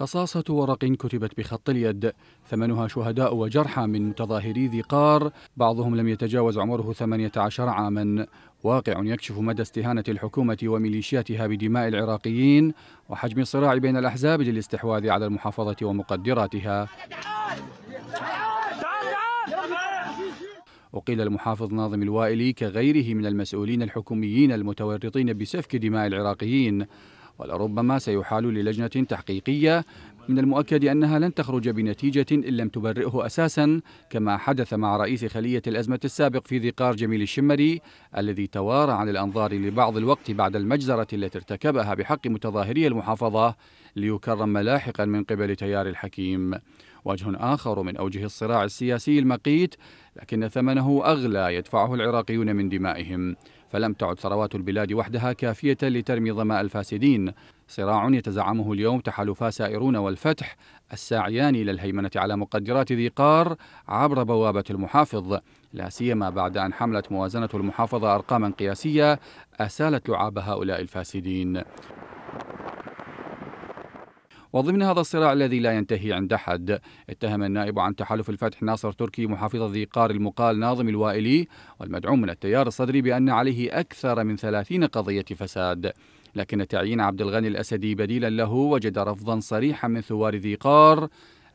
قصاصة ورق كتبت بخط اليد ثمنها شهداء وجرحى من متظاهري ذي قار بعضهم لم يتجاوز عمره 18 عاما واقع يكشف مدى استهانة الحكومة وميليشياتها بدماء العراقيين وحجم الصراع بين الأحزاب للاستحواذ على المحافظة ومقدراتها أقيل المحافظ ناظم الوائلي كغيره من المسؤولين الحكوميين المتورطين بسفك دماء العراقيين ولربما سيحال للجنة تحقيقية من المؤكد أنها لن تخرج بنتيجة إن لم تبرئه أساسا كما حدث مع رئيس خلية الأزمة السابق في ذقار جميل الشمري الذي توارى عن الأنظار لبعض الوقت بعد المجزرة التي ارتكبها بحق متظاهري المحافظة ليكرم لاحقا من قبل تيار الحكيم وجه آخر من أوجه الصراع السياسي المقيت لكن ثمنه أغلى يدفعه العراقيون من دمائهم فلم تعد ثروات البلاد وحدها كافية لترمي ظماء الفاسدين صراع يتزعمه اليوم تحالفا سائرون والفتح الساعيان إلى الهيمنة على مقدرات ذي قار عبر بوابة المحافظ لا سيما بعد أن حملت موازنة المحافظة أرقاما قياسية أسالت لعاب هؤلاء الفاسدين وضمن هذا الصراع الذي لا ينتهي عند حد اتهم النائب عن تحالف الفتح ناصر تركي محافظ ذي قار المقال ناظم الوائلي والمدعوم من التيار الصدري بأن عليه أكثر من ثلاثين قضية فساد لكن تعيين عبد الغني الأسدي بديلا له وجد رفضا صريحا من ثوار ذي قار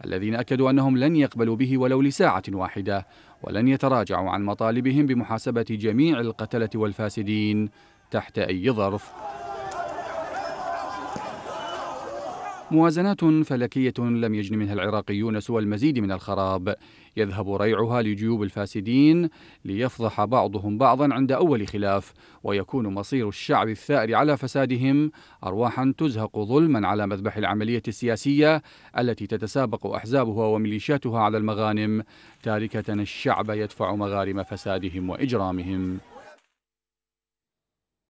الذين أكدوا أنهم لن يقبلوا به ولو لساعة واحدة ولن يتراجعوا عن مطالبهم بمحاسبة جميع القتلة والفاسدين تحت أي ظرف موازنات فلكية لم يجن منها العراقيون سوى المزيد من الخراب يذهب ريعها لجيوب الفاسدين ليفضح بعضهم بعضا عند أول خلاف ويكون مصير الشعب الثائر على فسادهم أرواحا تزهق ظلما على مذبح العملية السياسية التي تتسابق أحزابها وميليشياتها على المغانم تاركة الشعب يدفع مغارم فسادهم وإجرامهم